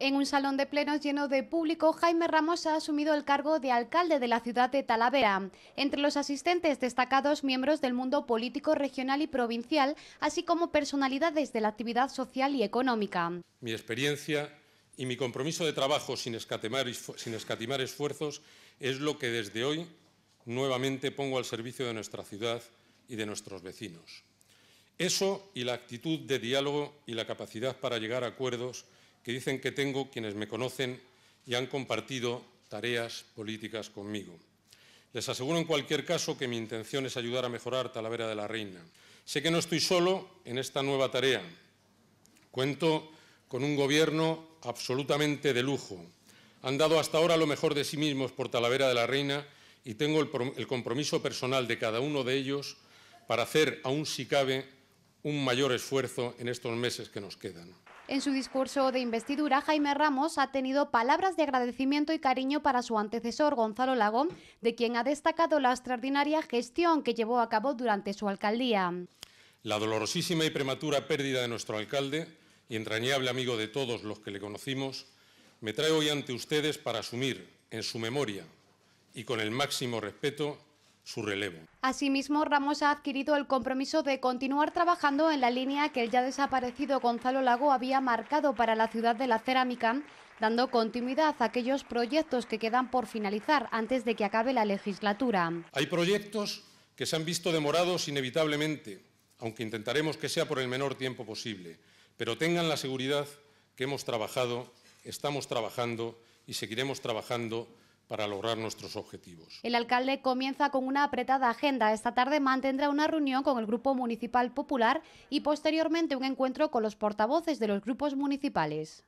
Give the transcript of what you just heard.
En un salón de plenos lleno de público, Jaime Ramos ha asumido el cargo de alcalde de la ciudad de Talavera. Entre los asistentes destacados miembros del mundo político regional y provincial, así como personalidades de la actividad social y económica. Mi experiencia y mi compromiso de trabajo sin escatimar, esfuerzos es lo que desde hoy nuevamente pongo al servicio de nuestra ciudad y de nuestros vecinos. Eso y la actitud de diálogo y la capacidad para llegar a acuerdos que dicen que tengo quienes me conocen y han compartido tareas políticas conmigo. Les aseguro en cualquier caso que mi intención es ayudar a mejorar Talavera de la Reina. Sé que no estoy solo en esta nueva tarea. Cuento con un gobierno absolutamente de lujo. Han dado hasta ahora lo mejor de sí mismos por Talavera de la Reina y tengo el, compromiso personal de cada uno de ellos para hacer, aún si cabe, un mayor esfuerzo en estos meses que nos quedan. En su discurso de investidura, Jaime Ramos ha tenido palabras de agradecimiento y cariño para su antecesor Gonzalo Lagón, de quien ha destacado la extraordinaria gestión que llevó a cabo durante su alcaldía. La dolorosísima y prematura pérdida de nuestro alcalde, y entrañable amigo de todos los que le conocimos, me trae hoy ante ustedes para asumir en su memoria y con el máximo respeto relevo. Asimismo, Ramos ha adquirido el compromiso de continuar trabajando en la línea que el ya desaparecido Gonzalo Lago había marcado para la ciudad de la cerámica, dando continuidad a aquellos proyectos que quedan por finalizar antes de que acabe la legislatura. Hay proyectos que se han visto demorados inevitablemente, aunque intentaremos que sea por el menor tiempo posible, pero tengan la seguridad que hemos trabajado, estamos trabajando y seguiremos trabajando para lograr nuestros objetivos. El alcalde comienza con una apretada agenda. Esta tarde mantendrá una reunión con el Grupo Municipal Popular y posteriormente un encuentro con los portavoces de los grupos municipales.